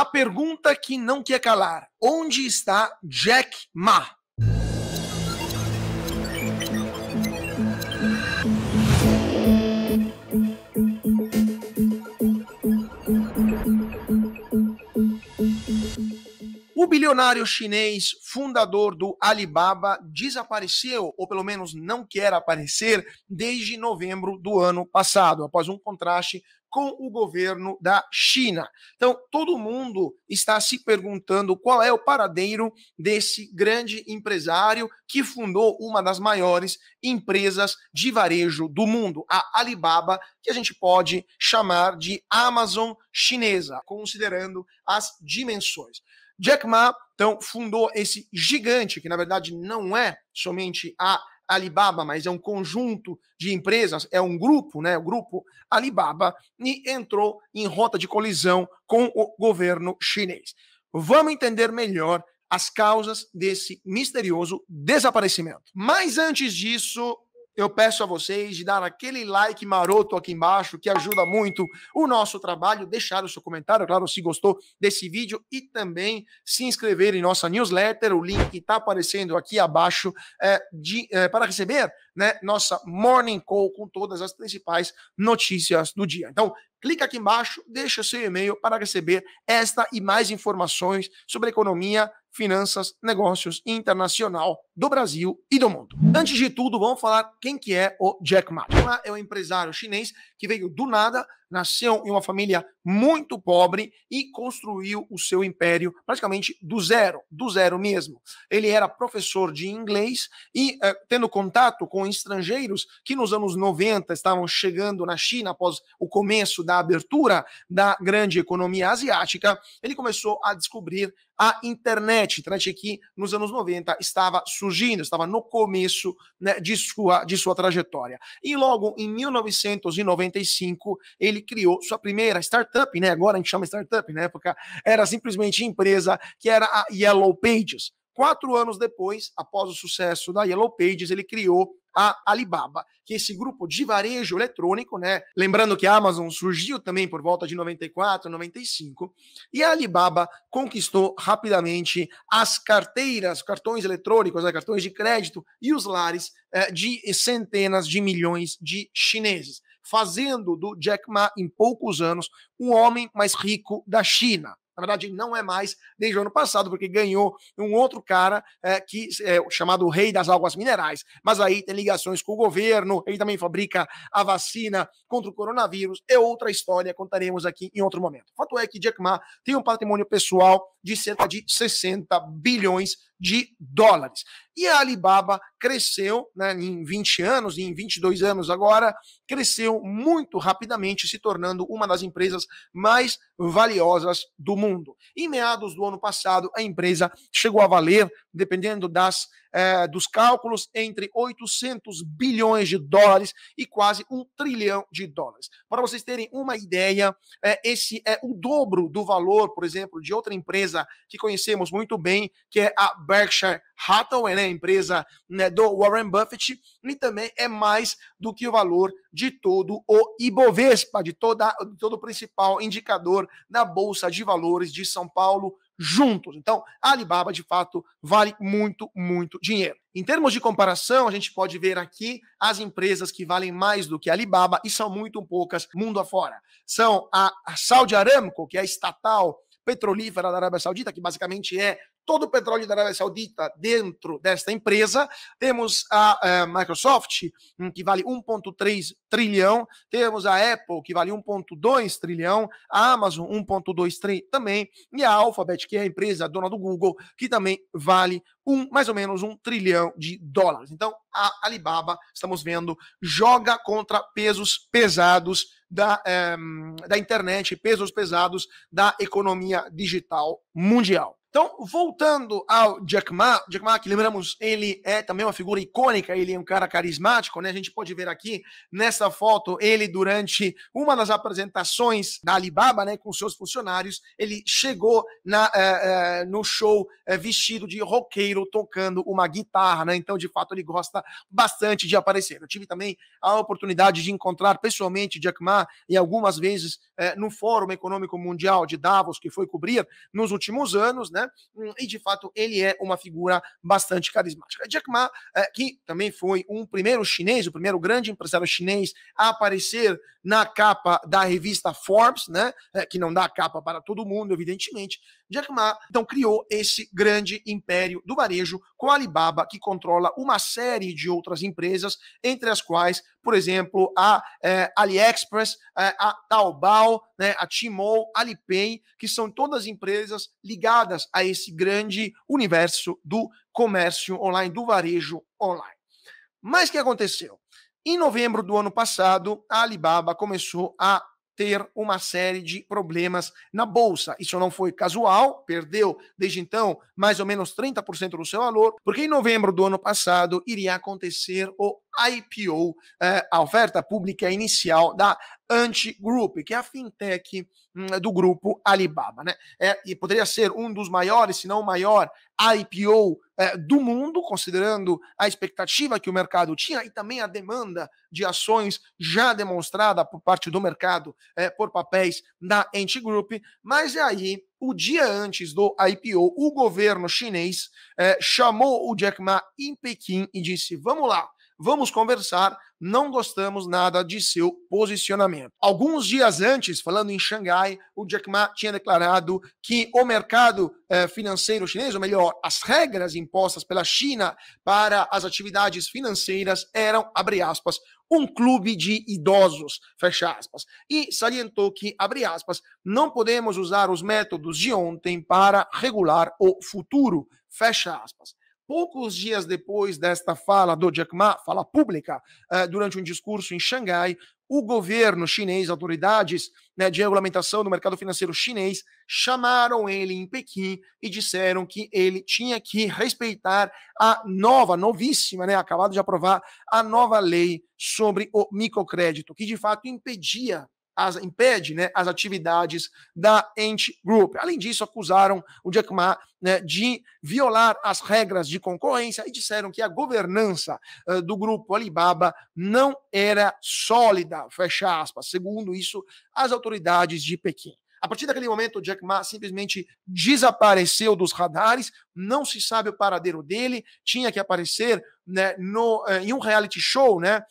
a pergunta que não quer calar: onde está Jack Ma? O bilionário chinês, fundador do Alibaba, desapareceu, ou pelo menos não quer aparecer, desde novembro do ano passado, após um contraste com o governo da China. Então, todo mundo está se perguntando qual é o paradeiro desse grande empresário que fundou uma das maiores empresas de varejo do mundo, a Alibaba, que a gente pode chamar de Amazon chinesa, considerando as dimensões. Jack Ma, então, fundou esse gigante, que na verdade não é somente a Alibaba, mas é um conjunto de empresas, é um grupo, né? O grupo Alibaba, e entrou em rota de colisão com o governo chinês. Vamos entender melhor as causas desse misterioso desaparecimento. Mas antes disso, eu peço a vocês de dar aquele like maroto aqui embaixo, que ajuda muito o nosso trabalho, deixar o seu comentário, claro, se gostou desse vídeo e também se inscrever em nossa newsletter, o link está aparecendo aqui abaixo é, de, é, para receber né, nossa Morning Call com todas as principais notícias do dia. Então, clica aqui embaixo, deixa seu e-mail para receber esta e mais informações sobre economia, finanças, negócios internacional do Brasil e do mundo. Antes de tudo, vamos falar quem que é o Jack Ma. Jack Ma é um empresário chinês que veio do nada nasceu em uma família muito pobre e construiu o seu império praticamente do zero, do zero mesmo. Ele era professor de inglês e eh, tendo contato com estrangeiros que nos anos 90 estavam chegando na China após o começo da abertura da grande economia asiática, ele começou a descobrir a internet, internet que nos anos 90 estava surgindo, estava no começo né, de, sua, de sua trajetória. E logo em 1995 ele ele criou sua primeira startup, né? Agora a gente chama startup, na né? época era simplesmente empresa que era a Yellow Pages. Quatro anos depois, após o sucesso da Yellow Pages, ele criou a Alibaba, que é esse grupo de varejo eletrônico, né? Lembrando que a Amazon surgiu também por volta de 94, 95, e a Alibaba conquistou rapidamente as carteiras, cartões eletrônicos, né? cartões de crédito e os lares eh, de centenas de milhões de chineses fazendo do Jack Ma, em poucos anos, um homem mais rico da China. Na verdade, não é mais desde o ano passado, porque ganhou um outro cara é, que é chamado Rei das Águas Minerais. Mas aí tem ligações com o governo, ele também fabrica a vacina contra o coronavírus. É outra história, contaremos aqui em outro momento. O fato é que Jack Ma tem um patrimônio pessoal de cerca de 60 bilhões de dólares. E a Alibaba cresceu né, em 20 anos, em 22 anos agora, cresceu muito rapidamente, se tornando uma das empresas mais valiosas do mundo. Em meados do ano passado, a empresa chegou a valer, dependendo das é, dos cálculos, entre 800 bilhões de dólares e quase um trilhão de dólares. Para vocês terem uma ideia, é, esse é o dobro do valor, por exemplo, de outra empresa que conhecemos muito bem, que é a Berkshire Hathaway, né, empresa né, do Warren Buffett, e também é mais do que o valor de todo o Ibovespa, de, toda, de todo o principal indicador da Bolsa de Valores de São Paulo juntos. Então, a Alibaba, de fato, vale muito, muito dinheiro. Em termos de comparação, a gente pode ver aqui as empresas que valem mais do que a Alibaba e são muito poucas mundo afora. São a Saudi Aramco, que é a estatal petrolífera da Arábia Saudita, que basicamente é todo o petróleo da Arábia Saudita dentro desta empresa. Temos a, a eh, Microsoft, hum, que vale 1,3 trilhão, temos a Apple, que vale 1,2 trilhão, a Amazon, 1,2 trilhão também, e a Alphabet, que é a empresa dona do Google, que também vale um, mais ou menos um trilhão de dólares. Então, a Alibaba, estamos vendo, joga contra pesos pesados da, é, da internet, pesos pesados da economia digital mundial. Então, voltando ao Jack Ma, Jack Ma, que lembramos, ele é também uma figura icônica, ele é um cara carismático, né? A gente pode ver aqui nessa foto ele durante uma das apresentações da Alibaba, né, com seus funcionários, ele chegou na, eh, eh, no show eh, vestido de roqueiro tocando uma guitarra, né? Então, de fato, ele gosta bastante de aparecer. Eu tive também a oportunidade de encontrar pessoalmente Jack Ma e algumas vezes no Fórum Econômico Mundial de Davos, que foi cobrir nos últimos anos, né? né? Hum, e de fato ele é uma figura bastante carismática. Jack Ma, eh, que também foi um primeiro chinês, o primeiro grande empresário chinês a aparecer na capa da revista Forbes, né? Eh, que não dá capa para todo mundo, evidentemente, Jack Ma então criou esse grande império do varejo com a Alibaba, que controla uma série de outras empresas, entre as quais, por exemplo, a é, AliExpress, é, a Taobao, né, a Tmall, Alipay, que são todas empresas ligadas a esse grande universo do comércio online, do varejo online. Mas o que aconteceu? Em novembro do ano passado, a Alibaba começou a ter uma série de problemas na bolsa. Isso não foi casual, perdeu desde então mais ou menos 30% do seu valor, porque em novembro do ano passado iria acontecer o IPO, é, eh, a oferta pública inicial da Ant Group, que é a fintech hum, do grupo Alibaba, né? É, e poderia ser um dos maiores, se não o maior IPO é, eh, do mundo, considerando a expectativa que o mercado tinha e também a demanda de ações já demonstrada por parte do mercado é, por papéis da Ant Group. Mas é aí, o dia antes do IPO, o governo chinês chamou o Jack Ma em Pequim e disse: "Vamos lá, vamos conversar, não gostamos nada de seu posicionamento. Alguns dias antes, falando em Xangai, o Jack Ma tinha declarado que o mercado eh, financeiro chinês, ou melhor, as regras impostas pela China para as atividades financeiras eram, abre aspas, um clube de idosos, fecha aspas. E salientou que, abre aspas, não podemos usar os métodos de ontem para regular o futuro, fecha aspas. Poucos dias depois desta fala do Jack Ma, fala pública, eh, durante um discurso em Xangai, o governo chinês, autoridades né, de regulamentação do mercado financeiro chinês, chamaram ele em Pequim e disseram que ele tinha que respeitar a nova, novíssima, né, acabado de aprovar, a nova lei sobre o microcrédito, que de fato impedia as, impede né, as atividades da Ent Group. Além disso, acusaram o Jack Ma né, de violar as regras de concorrência e disseram que a governança uh, do grupo Alibaba não era sólida, fecha aspas, segundo isso, as autoridades de Pequim. A partir daquele momento, o Jack Ma simplesmente desapareceu dos radares, não se sabe o paradeiro dele, tinha que aparecer né, no, eh, em um reality show né,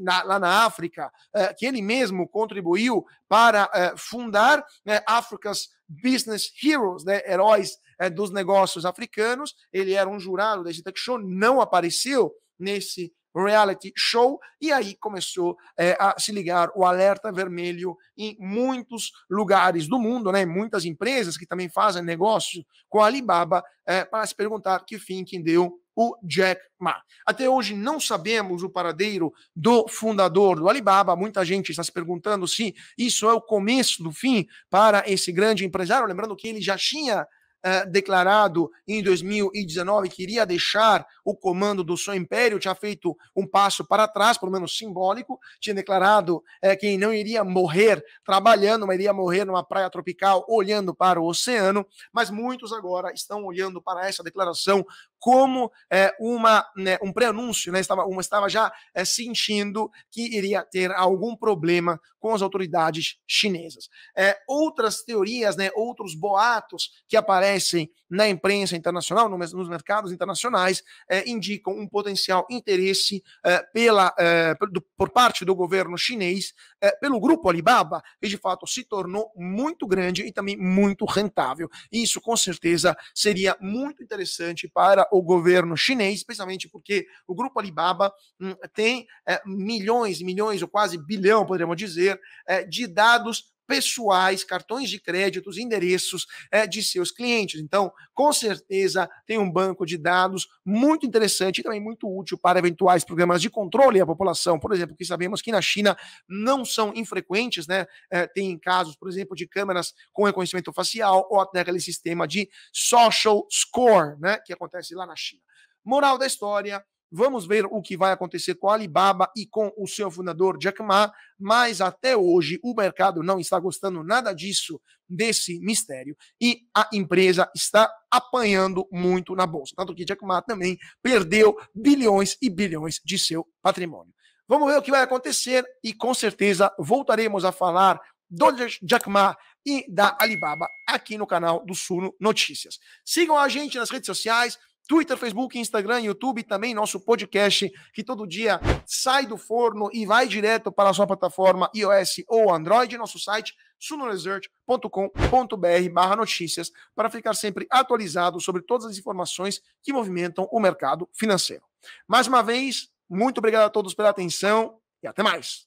na, lá na África, eh, que ele mesmo contribuiu para eh, fundar né, Africa's Business Heroes, né, heróis dos negócios africanos. Ele era um jurado desse talk show, não apareceu nesse reality show, e aí começou é, a se ligar o alerta vermelho em muitos lugares do mundo, né? muitas empresas que também fazem negócio com a Alibaba, é, para se perguntar que fim que deu o Jack Ma. Até hoje não sabemos o paradeiro do fundador do Alibaba. Muita gente está se perguntando se isso é o começo do fim para esse grande empresário. Lembrando que ele já tinha é, declarado em 2019 que iria deixar o comando do seu império, tinha feito um passo para trás, pelo menos simbólico, tinha declarado é que não iria morrer trabalhando, mas iria morrer numa praia tropical olhando para o oceano, mas muitos agora estão olhando para essa declaração como é, uma, né, um pré-anúncio, né, estava, uma, estava já é, sentindo que iria ter algum problema com as autoridades chinesas. É, outras teorias, né, outros boatos que aparecem na imprensa internacional, nos mercados internacionais, eh, indicam um potencial interesse eh, pela, eh, por parte do governo chinês eh, pelo grupo Alibaba, que de fato se tornou muito grande e também muito rentável. Isso, com certeza, seria muito interessante para o governo chinês, especialmente porque o grupo Alibaba hm, tem eh, milhões, milhões ou quase bilhão, poderíamos dizer, eh, de dados pessoais, cartões de os endereços é, de seus clientes. Então, com certeza, tem um banco de dados muito interessante e também muito útil para eventuais programas de controle à população. Por exemplo, que sabemos que na China não são infrequentes, né? É, tem casos, por exemplo, de câmeras com reconhecimento facial ou até aquele sistema de social score, né? Que acontece lá na China. Moral da história Vamos ver o que vai acontecer com a Alibaba e com o seu fundador Jack Ma, mas até hoje o mercado não está gostando nada disso, desse mistério, e a empresa está apanhando muito na bolsa. Tanto que Jack Ma também perdeu bilhões e bilhões de seu patrimônio. Vamos ver o que vai acontecer e com certeza voltaremos a falar do Jack Ma e da Alibaba aqui no canal do Suno Notícias. Sigam a gente nas redes sociais Twitter, Facebook, Instagram, YouTube e também nosso podcast que todo dia sai do forno e vai direto para a sua plataforma iOS ou Android, nosso site sunoresearch.com.br barra notícias para ficar sempre atualizado sobre todas as informações que movimentam o mercado financeiro. Mais uma vez, muito obrigado a todos pela atenção e até mais.